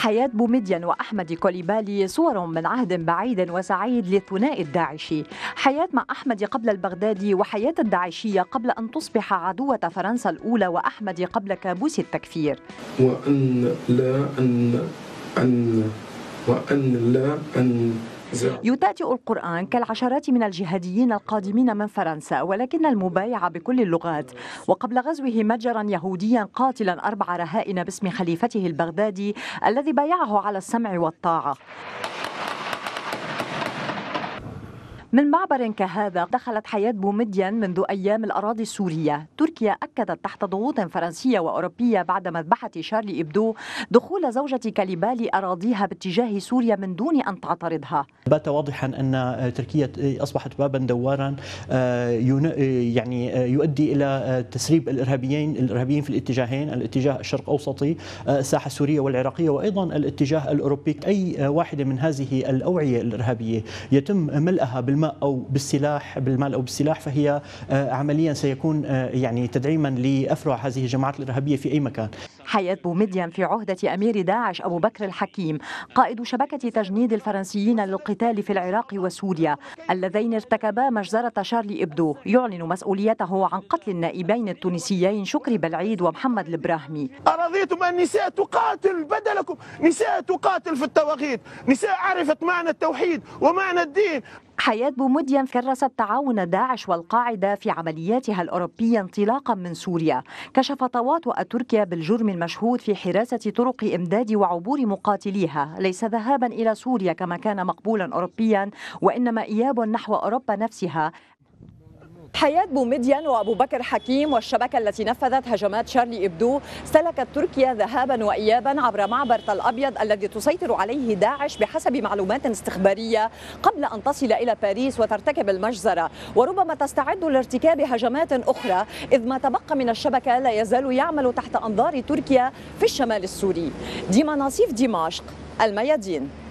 حياة بومدين وأحمد كوليبالي صور من عهد بعيد وسعيد للثنائي الداعشي حياة مع أحمد قبل البغدادي وحياة الداعشية قبل أن تصبح عدوة فرنسا الأولى وأحمد قبل كابوس التكفير وأن لا أن أن وأن لا أن يتأتئ القرآن كالعشرات من الجهاديين القادمين من فرنسا ولكن المبايع بكل اللغات وقبل غزوه متجرا يهوديا قاتلا أربع رهائن باسم خليفته البغدادي الذي بايعه على السمع والطاعة من معبر كهذا دخلت حياة بومدين منذ أيام الأراضي السورية تركيا أكدت تحت ضغوط فرنسية وأوروبية بعد مذبحة شارلي إبدو دخول زوجة كاليبالي أراضيها باتجاه سوريا من دون أن تعترضها بات واضحا أن تركيا أصبحت بابا دوارا آه، آه، يعني آه، يؤدي إلى تسريب الإرهابيين الإرهابيين في الاتجاهين الاتجاه الشرق أوسطي الساحة السورية والعراقية وأيضا الاتجاه الأوروبي أي واحدة من هذه الأوعية الإرهابية يتم ملئها بال بالماء او بالسلاح بالمال او بالسلاح فهي آه، عمليا سيكون آه، يعني تدعيما لافرع هذه الجماعات الارهابيه في اي مكان. حياة بومديان في عهدة أمير داعش أبو بكر الحكيم قائد شبكة تجنيد الفرنسيين للقتال في العراق وسوريا اللذين ارتكبا مجزرة شارلي إبدو يعلن مسؤوليته عن قتل النائبين التونسيين شكري بلعيد ومحمد البراهمي أرضيتم النساء تقاتل بدلكم نساء تقاتل في التواغيت نساء عرفت معنى التوحيد ومعنى الدين حياة بومدين كرست تعاون داعش والقاعدة في عملياتها الأوروبية انطلاقا من سوريا كشف تواطؤ تركيا بالجرم المشهود في حراسة طرق إمداد وعبور مقاتليها ليس ذهابا إلى سوريا كما كان مقبولا أوروبيا وإنما إياب نحو أوروبا نفسها حياة بوميديان وأبو بكر حكيم والشبكة التي نفذت هجمات شارلي إبدو سلكت تركيا ذهابا وإيابا عبر معبر تل أبيض الذي تسيطر عليه داعش بحسب معلومات استخبارية قبل أن تصل إلى باريس وترتكب المجزرة وربما تستعد لارتكاب هجمات أخرى إذ ما تبقى من الشبكة لا يزال يعمل تحت أنظار تركيا في الشمال السوري ديما نصيف دمشق الميادين